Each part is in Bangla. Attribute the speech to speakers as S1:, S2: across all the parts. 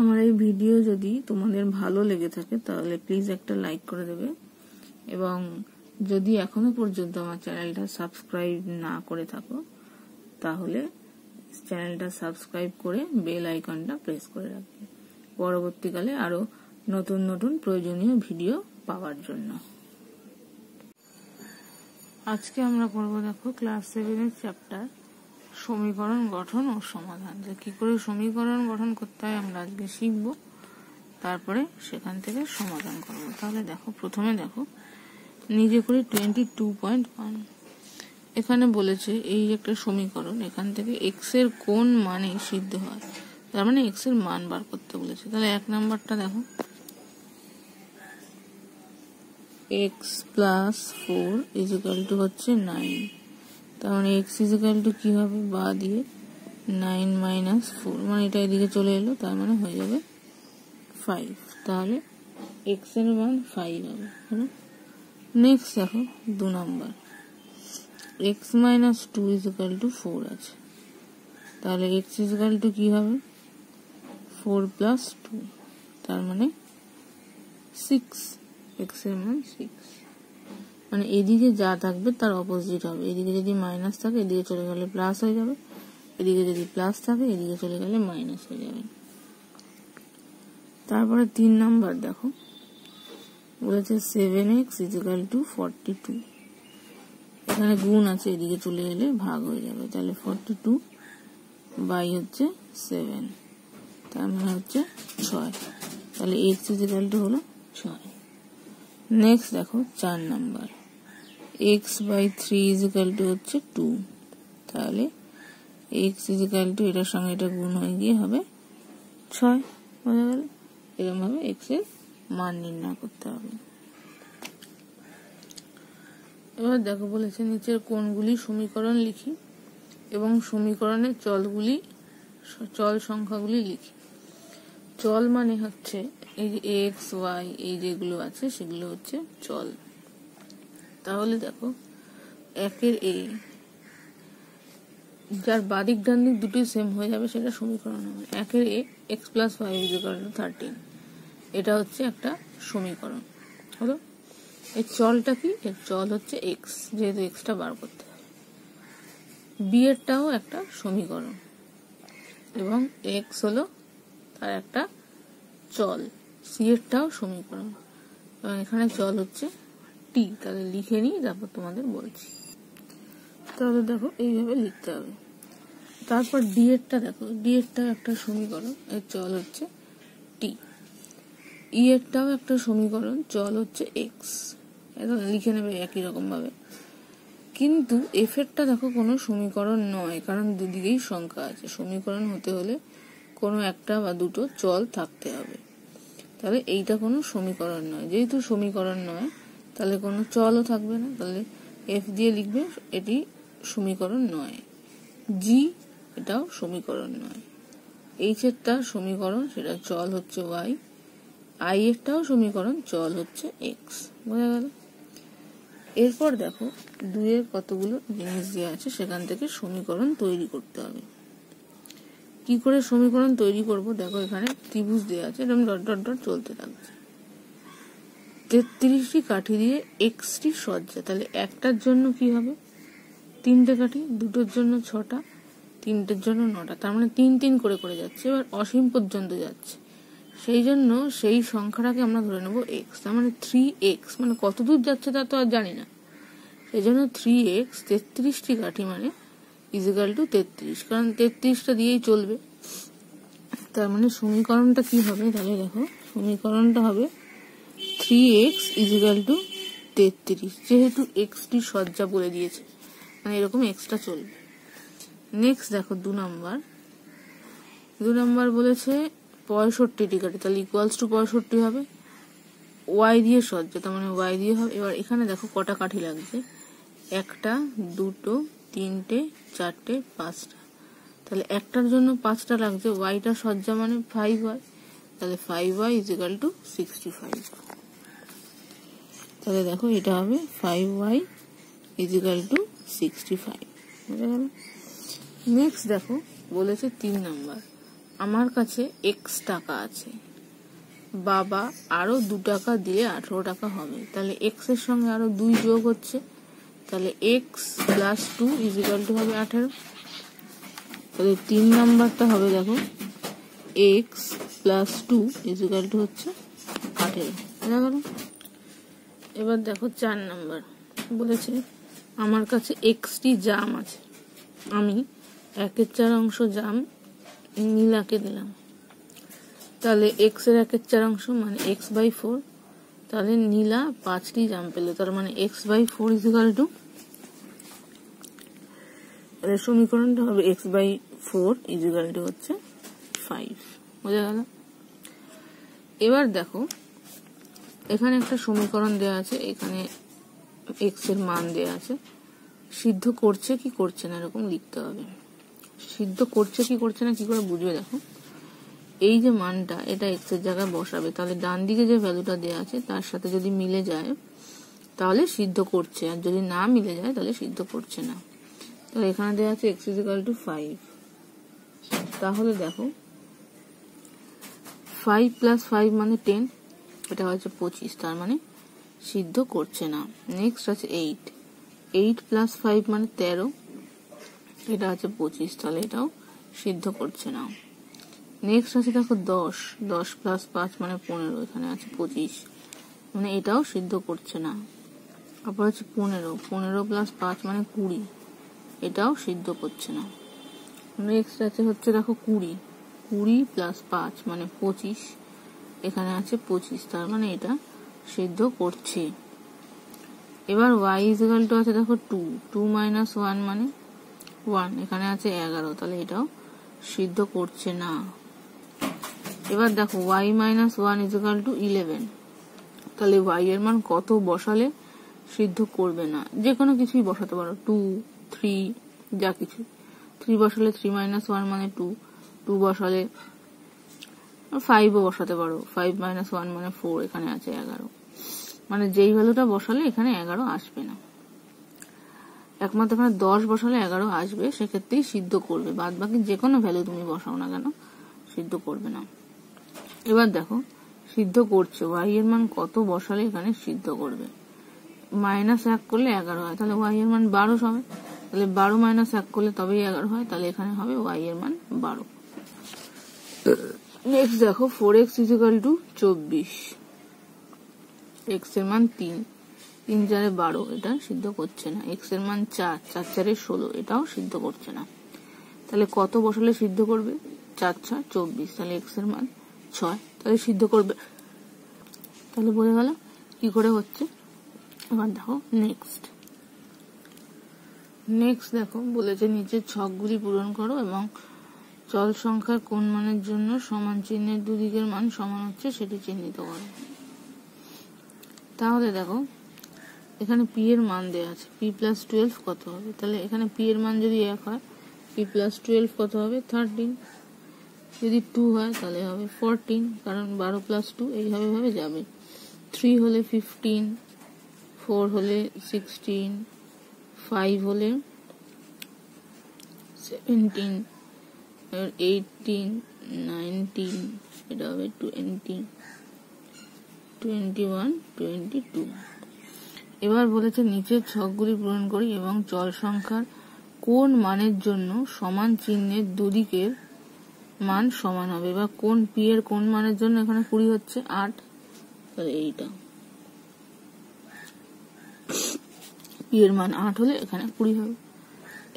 S1: আমার এই ভিডিও যদি তোমাদের ভালো লেগে থাকে তাহলে প্লিজ একটা লাইক করে দেবে এবং যদি এখনো পর্যন্ত আমার চ্যানেলটা সাবস্ক্রাইব না করে থাকো তাহলে চ্যানেলটা সাবস্ক্রাইব করে বেল আইকনটা প্রেস করে রাখবে পরবর্তীকালে আরও নতুন নতুন প্রয়োজনীয় ভিডিও পাওয়ার জন্য আজকে আমরা করবো দেখো ক্লাস সেভেনের চ্যাপ্টার সমীকরণ গঠন ও সমাধান যে কি করে সমীকরণ গঠন করতে হয় আমরা আজকে শিখব তারপরে সেখান থেকে সমাধান করব তাহলে দেখো প্রথমে দেখো নিজে করে টোয়েন্টি টু পয়েন্ট ওয়ান এখানে বলেছে এই একটা সমীকরণ এখান থেকে এক্স এর কোন মানে সিদ্ধ হয় তার মানে এক্স এর মান বার করতে বলেছে তাহলে এক নাম্বারটা দেখো x plus four equal to হচ্ছে নাইন তাহলে এক্স ইকাল টু কী হবে বা দিয়ে নাইন মাইনাস ফোর মানে এটা এদিকে চলে এলো তার মানে হয়ে যাবে ফাইভ তাহলে এক্সের মান ফাইভ হবে হ্যাঁ নেক্সট দেখো দু number x minus two is equal to four আছে তাহলে এক্স ইকাল টু কী হবে ফোর প্লাস টু তার মানে সিক্স এক্সের মান সিক্স মানে এদিকে যা থাকবে তার অপোজিট হবে এদিকে যদি মাইনাস থাকে এদিকে চলে গেলে প্লাস হয়ে যাবে এদিকে যদি প্লাস থাকে এদিকে চলে গেলে মাইনাস হয়ে যাবে তারপরে তিন নাম্বার দেখো বলেছে seven x is equal to forty two এখানে গুণ আছে এদিকে চলে এলে ভাগ হয়ে যাবে তাহলে ফর্টি টু বাই হচ্ছে সেভেন তার মানে হচ্ছে ছয় তাহলে এক্স ইজিক্যাল টু হলো ছয় নেক্সট দেখো চার number x by three is equal to হচ্ছে টু তাহলে এক্স ইজিক্যাল টু এটার সঙ্গে এটা গুণ হয়ে গিয়ে হবে ছয় বোঝা গেল এরকমভাবে এক্স এর মান নির্ণয় করতে হবে এবার দেখো বলেছে নিচের কোনগুলি সমীকরণ লিখি এবং সমীকরণের চলগুলি চল সংখ্যাগুলি লিখি চল মানে হচ্ছে এই যে এক্স ওয়াই এই যেগুলো আছে সেগুলো হচ্ছে চল তাহলে দেখো একের এ যার বাদিক ডান দিক দুটি সেম হয়ে যাবে সেটা সমীকরণ হবে একের এ x plus five equal thirteen এটা হচ্ছে একটা সমীকরণ হলো এর চলটা কি এর চল হচ্ছে এক্স যেহেতু এক্সটা বার করতে হবে এরটাও একটা সমীকরণ এবং এক্স হলো তার একটা চল সি এরটাও সমীকরণ এবং এখানে চল হচ্ছে টি তাহলে লিখে নিই তারপর তোমাদের বলছি তাহলে দেখো এইভাবে লিখতে হবে তারপর ডি এরটা দেখো ডি এরটা একটা সমীকরণ এর চল হচ্ছে টি ই e এরটাও একটা সমীকরণ চল হচ্ছে এক্স এখন লিখে নেবে একই রকমভাবে কিন্তু এফ এরটা দেখো কোনো সমীকরণ নয় কারণ দুদিকেই সংখ্যা আছে সমীকরণ হতে হলে কোনো একটা বা দুটো চল থাকতে হবে তাহলে এইটা কোনো সমীকরণ নয় যেহেতু সমীকরণ নয় তাহলে কোনো চলও থাকবে না তাহলে এফ দিয়ে লিখবে এটি সমীকরণ নয় জি এটাও সমীকরণ নয় এইচ এরটা সমীকরণ সেটা চল হচ্ছে ওয়াই আই এরটাও সমীকরণ চল হচ্ছে এক্স বোঝা গেল এরপর দেখো দুয়ের কতগুলো জিনিস দেওয়া আছে সেখান থেকে সমীকরণ তৈরি করতে হবে কি করে সমীকরণ তৈরি করব দেখো এখানে ত্রিভুজ দেওয়া আছে এরকম ডট ডট ডট চলতে থাকছে তেত্রিশটি কাঠি দিয়ে এক্সটি সজ্জা তাহলে একটার জন্য কি হবে তিনটে কাঠি দুটোর জন্য ছটা তিনটের জন্য নটা তার মানে তিন তিন করে করে যাচ্ছে এবার অসীম পর্যন্ত যাচ্ছে সেই জন্য সেই সংখ্যাটাকে আমরা ধরে নেব এক্স তার মানে থ্রি এক্স মানে কত দূর যাচ্ছে তা তো আর জানি না সেই জন্য থ্রি এক্স তেত্রিশটি কাঠি মানে ইজিক্যাল টু তেত্রিশ কারণ তেত্রিশটা দিয়েই চলবে তার মানে সমীকরণটা কি হবে তাহলে দেখো সমীকরণটা হবে থ্রি এক্স ইজিক্যাল টু তেত্রিশ যেহেতু এক্সটি সজ্জা বলে দিয়েছে মানে এরকম এক্সটা চলবে নেক্সট দেখো দু নাম্বার দু নাম্বার বলেছে পঁয়ষট্টি ডিগ্রি তাহলে ইকুয়ালস টু পঁয়ষট্টি হবে ওয়াই দিয়ে সজ্জা তার মানে ওয়াই দিয়ে হবে এবার এখানে দেখো কটা কাঠি লাগছে একটা দুটো তিনটে চারটে পাঁচটা তাহলে একটার জন্য পাঁচটা লাগছে ওয়াইটা সজ্জা মানে ফাইভ হয় তাহলে five y is equal to sixty five তাহলে দেখো এটা হবে five y is equal to sixty five বুঝে গেল নেক্সট দেখো বলেছে তিন নাম্বার আমার কাছে এক্স টাকা আছে বাবা আরও দু টাকা দিয়ে আঠেরো টাকা হবে তাহলে এক্স এর সঙ্গে আরও দুই যোগ হচ্ছে তাহলে x plus two equal to হবে আঠেরো তাহলে তিন নাম্বারটা হবে দেখো x plus two equal to হচ্ছে আঠেরো বুঝা গেল এবার দেখো চার নাম্বার বলেছে আমার কাছে এক্সটি জাম আছে আমি একের চার অংশ জাম নীলাকে দিলাম তাহলে এক্স এর একের চার অংশ মানে এক্স বাই ফোর তাহলে নীলা পাঁচটি জাম পেলে তার মানে x by four equal to সমীকরণটা হবে x by four equal to হচ্ছে ফাইভ বোঝা গেল এবার দেখো এখানে একটা সমীকরণ দেওয়া আছে এখানে এক্স এর মান দেওয়া আছে সিদ্ধ করছে কি করছে না এরকম লিখতে হবে সিদ্ধ করছে কি করছে না কি করে বুঝবে দেখো এই যে মানটা এটা এক্স এর জায়গায় বসাবে তাহলে ডান দিকে যে ভ্যালুটা দেওয়া আছে তার সাথে যদি মিলে যায় তাহলে সিদ্ধ করছে আর যদি না মিলে যায় তাহলে সিদ্ধ করছে না তাহলে এখানে দেওয়া আছে এক্স ইজিক্যাল টু ফাইভ তাহলে দেখো ফাইভ প্লাস ফাইভ মানে টেন এটা হচ্ছে পঁচিশ তার মানে সিদ্ধ করছে না নেক্সট আছে এইট এইট প্লাস ফাইভ মানে তেরো এটা আছে পঁচিশ তাহলে এটাও সিদ্ধ করছে না নেক্সট আছে দেখো দশ দশ প্লাস পাঁচ মানে পনেরো এখানে আছে পঁচিশ মানে এটাও সিদ্ধ করছে না তারপর হচ্ছে পনেরো পনেরো প্লাস পাঁচ মানে কুড়ি এটাও সিদ্ধ করছে না নেক্সট আছে হচ্ছে দেখো কুড়ি কুড়ি প্লাস পাঁচ মানে পঁচিশ এখানে আছে পঁচিশ তার মানে এটা সিদ্ধ করছে এবার ওয়াই ইজিক্যাল টু আছে দেখো টু টু মাইনাস ওয়ান মানে ওয়ান এখানে আছে এগারো তাহলে এটাও সিদ্ধ করছে না এবার দেখো y minus one is equal to eleven তাহলে ওয়াই এর মান কত বসালে সিদ্ধ করবে না যে কোনো কিছুই বসাতে পারো টু থ্রি যা কিছু থ্রি বসালে থ্রি মাইনাস ওয়ান মানে টু টু বসালে ফাইভও বসাতে পারো ফাইভ মাইনাস ওয়ান মানে ফোর এখানে আছে এগারো মানে যেই ভ্যালুটা বসালে এখানে এগারো আসবে না একমাত্র এখানে দশ বসালে এগারো আসবে সেক্ষেত্রেই সিদ্ধ করবে বাদ বাকি যে কোনো ভ্যালু তুমি বসাও না কেন সিদ্ধ করবে না এবার দেখো সিদ্ধ করছে ওয়াই এর মান কত বসালে এখানে সিদ্ধ করবে মাইনাস এক করলে এগারো হয় তাহলে ওয়াই এর মান বারো হবে তাহলে বারো মাইনাস এক করলে তবেই এগারো হয় তাহলে এখানে হবে ওয়াই এর মান বারো নেক্সট দেখো ফোর এক্স ইজিক্যাল টু চব্বিশ এক্স এর মান তিন তিন চারে বারো এটা সিদ্ধ করছে না এক্স এর মান চার চার চারে ষোলো এটাও সিদ্ধ করছে না তাহলে কত বসালে সিদ্ধ করবে চার ছয় চব্বিশ তাহলে এক্স এর মান ছয় তাহলে সিদ্ধ করবে তাহলে বলে গেল কি করে হচ্ছে এবার দেখো নেক্সট নেক্সট দেখো বলেছে নিচে ছকগুলি পূরণ করো এবং চল সংখ্যার কোন মানের জন্য সমান চিহ্নের দুদিকের মান সমান হচ্ছে সেটি চিহ্নিত করো তাহলে দেখো এখানে পি এর মান দেওয়া আছে পি প্লাস টুয়েলভ কত হবে তাহলে এখানে পি এর মান যদি এক হয় পি প্লাস টুয়েলভ কত হবে থার্টিন যদি টু হয় তাহলে হবে ফোরটিন কারণ বারো প্লাস টু এইভাবে ভাবে যাবে থ্রি হলে ফিফটিন ফোর হলে সিক্সটিন ফাইভ হলে সেভেন্টিন এইটিন নাইনটিন এটা হবে twenty twenty one twenty two এবার বলেছে নিচের ছকগুলি পূরণ করি এবং চল সংখ্যার কোন মানের জন্য সমান চিহ্নের দুদিকের মান সমান হবে এবার কোন পি এর কোন মানের জন্য এখানে কুড়ি হচ্ছে আট তাহলে এইটা পি এর মান আট হলে এখানে কুড়ি হবে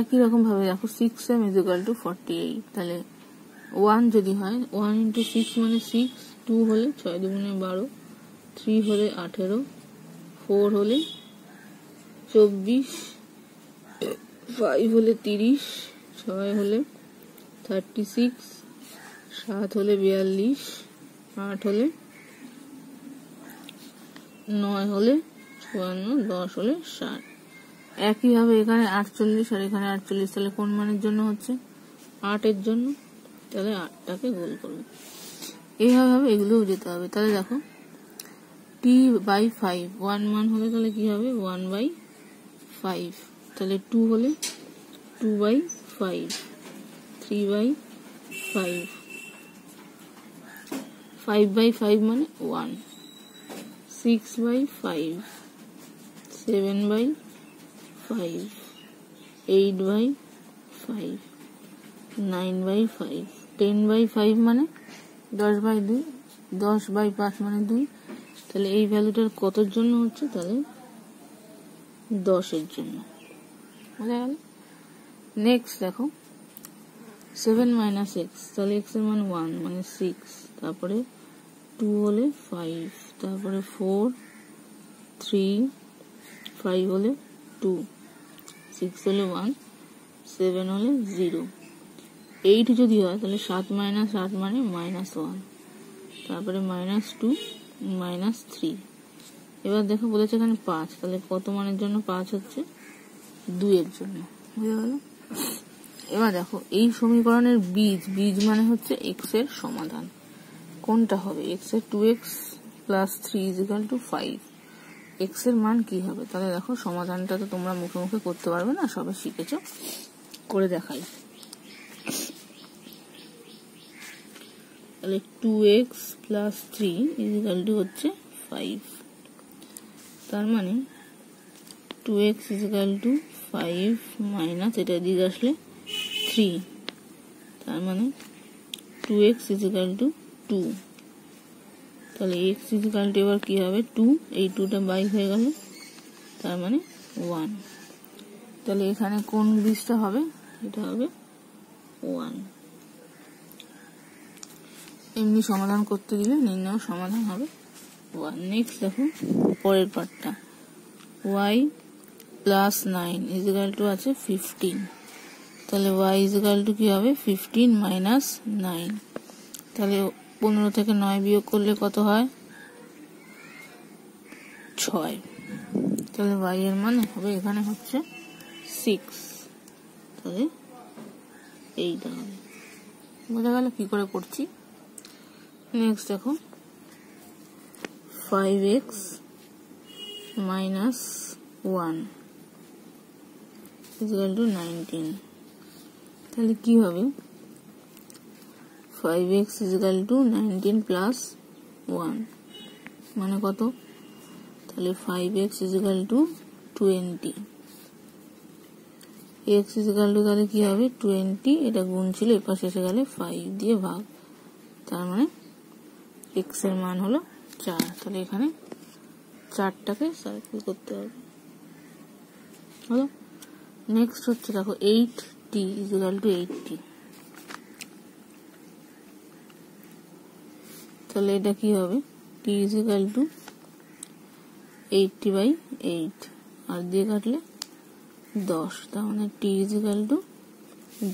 S1: একই রকমভাবে দেখো six m equal to forty eight তাহলে ওয়ান যদি হয় ওয়ান ইন্টু সিক্স মানে সিক্স টু হলে ছয় দুগুণে বারো থ্রি হলে আঠেরো ফোর হলে চব্বিশ ফাইভ হলে তিরিশ ছয় হলে থার্টি সিক্স সাত হলে বিয়াল্লিশ আট হলে নয় হলে চুয়ান্ন দশ হলে ষাট একই হবে এখানে আটচল্লিশ আর এখানে আটচল্লিশ তাহলে কোন মানের জন্য হচ্ছে আটের জন্য তাহলে আটটাকে গোল করবে এইভাবে এগুলোও যেতে হবে তাহলে দেখো টি বাই ফাইভ ওয়ান মান হলে তাহলে কি হবে ওয়ান বাই ফাইভ তাহলে টু হলে two by five three by five five by five মানে one six by five seven by five eight by five nine by five ten by five মানে দশ বাই দুই দশ বাই পাঁচ মানে দুই তাহলে এই ভ্যালুটার কতর জন্য হচ্ছে তাহলে দশের জন্য বোঝা গেল নেক্সট দেখো সেভেন মাইনাস এক্স তাহলে এক্স এর মান ওয়ান মানে সিক্স তারপরে টু হলে ফাইভ তারপরে ফোর থ্রি ফাইভ হলে টু সিক্স হলে ওয়ান সেভেন হলে জিরো এইট যদি হয় তাহলে সাত মাইনাস আট মানে মাইনাস ওয়ান তারপরে মাইনাস টু মাইনাস থ্রি এবার দেখো বলেছে এখানে পাঁচ তাহলে কত মানের জন্য পাঁচ হচ্ছে দুইয়ের জন্য বুঝে গেল এবার দেখো এই সমীকরণের বীজ বীজ মানে হচ্ছে এক্স এর সমাধান কোনটা হবে এক্স এর two x plus three is to five x এর মান কি হবে তাহলে দেখো সমাধানটা তো তোমরা মুখে মুখে করতে পারবে না সবাই শিখেছ করে দেখাই তাহলে two x plus three is equal to হচ্ছে ফাইভ তার মানে two x is equal to five minus এটা দিয়ে আসলে থ্রি তার মানে two x is equal to two তাহলে এক্স টু এবার কী হবে টু এই টুটা বাই হয়ে গেল তার মানে ওয়ান তাহলে এখানে কোন বীজটা হবে এটা হবে ওয়ান এমনি সমাধান করতে দিলে নির্ণয় সমাধান হবে ওয়ান নেক্সট দেখো পরের পার্টটা y plus nine equal to আছে ফিফটিন তাহলে ওয়াই ইজিক্যাল টু কী হবে ফিফটিন মাইনাস নাইন তাহলে পনেরো থেকে নয় বিয়োগ করলে কত হয় ছয় তাহলে ওয়াই এর মান হবে এখানে হচ্ছে সিক্স তাহলে এইটা হবে বোঝা গেল কী করে করছি নেক্সট দেখো five x minus one is equal to nineteen তাহলে কী হবে 5x is equal to 19 plus 1 মানে কত তাহলে 5x is equal to 20 x is equal to তাহলে কি হবে 20 এটা গুণ ছিল এপাশে এসে গেলে 5 দিয়ে ভাগ তার মানে x এর মান হলো 4 তাহলে এখানে 4টাকে সার্কেল করতে হবে হলো নেক্সট হচ্ছে দেখো 8t is equal to 80 তাহলে এটা কি হবে t is equal to eighty by eight আর দিয়ে কাটলে দশ তার মানে টি ইজ ইকাল টু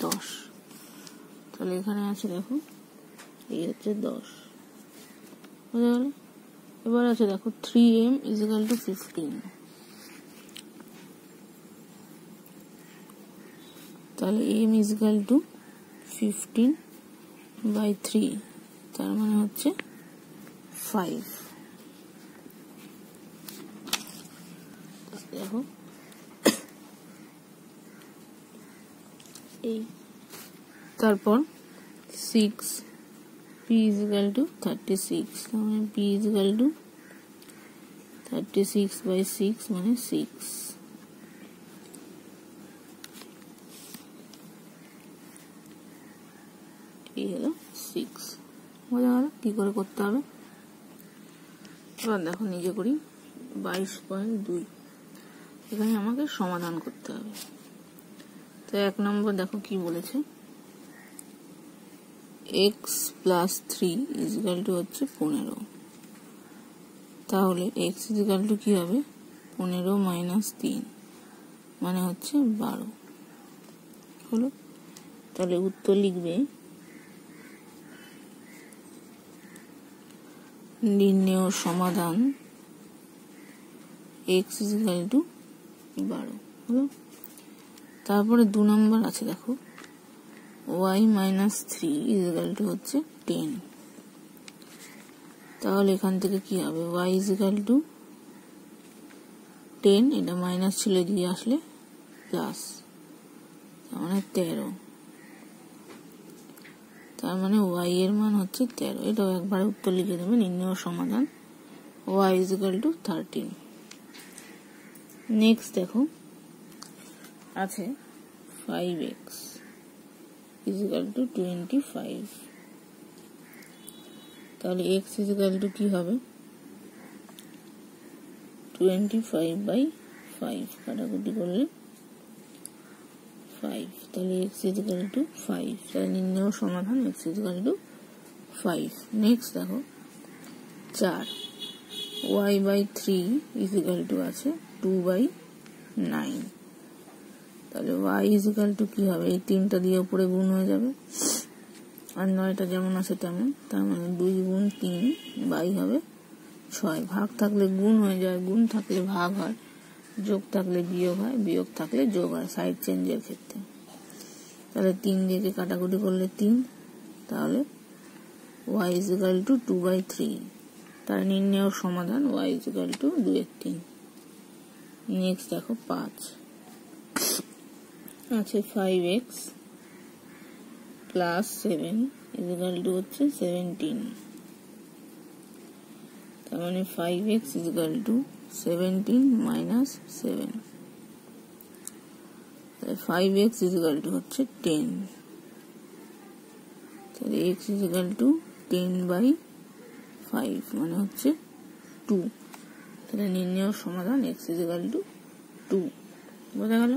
S1: দশ তাহলে এখানে আছে দেখো এই হচ্ছে দশ বুঝতে পারলে এবার আছে দেখো three m is equal to fifteen তাহলে m is equal to fifteen by three তার মানে হচ্ছে फाइव देखो তারপর six p is equal to thirty six তার মানে p is equal to thirty six by six মানে সিক্স এই হলো সিক্স বোঝা গেল কী করে করতে হবে এবার দেখো নিজে করি বাইশ পয়েন্ট দুই এখানে আমাকে সমাধান করতে হবে তো এক নম্বর দেখো কি বলেছে x plus three is equal to হচ্ছে পনেরো তাহলে এক্স ইজিক্যাল টু কী হবে পনেরো মাইনাস তিন মানে হচ্ছে বারো হলো তাহলে উত্তর লিখবে নির্ণেয় সমাধান এক্স ইজ ইজিক্যাল টু বারো হলো তারপরে দু নম্বর আছে দেখো y minus three is is equal to হচ্ছে টেন তাহলে এখান থেকে কি হবে ওয়াই ইজিক্যাল টু টেন এটা মাইনাস ছিল দিয়ে আসলে প্লাস মানে তেরো তার মানে ওয়াই এর মান হচ্ছে তেরো এটাও একবার উত্তর লিখে দেবে নির্ণয় সমাধান y is equal to thirteen next দেখো আছে five x is equal to twenty five তাহলে এক্স ইজ ইকাল টু কী হবে টোয়েন্টি ফাইভ বাই ফাইভ কাটাকুটি করলে ফাইভ তাহলে এক্স ইজিক্যাল টু ফাইভ তাহলে নির্ণয় সমাধান x is equal to five next দেখো চার y by three is equal to আছে টু বাই নাইন তাহলে ওয়াই ইজিক্যাল টু কী হবে এই তিনটা দিয়ে উপরে গুণ হয়ে যাবে আর নয়টা যেমন আছে তেমন তার মানে দুই গুণ তিন বাই হবে ছয় ভাগ থাকলে গুণ হয়ে যায় গুণ থাকলে ভাগ হয় যোগ থাকলে বিয়োগ হয় বিয়োগ থাকলে যোগ হয় সাইড চেঞ্জের ক্ষেত্রে তাহলে তিন দিকে কাটাকুটি করলে তিন তাহলে y is equal to two by three তার নির্ণয় সমাধান ওয়াই ইজিক্যাল টু দুয়ের তিন নেক্সট দেখো পাঁচ আছে five x plus seven is is equal to হচ্ছে সেভেন্টিন তার মানে five x is is equal to seventeen minus seven five x is equal to হচ্ছে টেন তাহলে x is equal to ten by five মানে হচ্ছে টু তাহলে নির্ণয় সমাধান এক্স ইজিক্যাল টু টু বোঝা গেল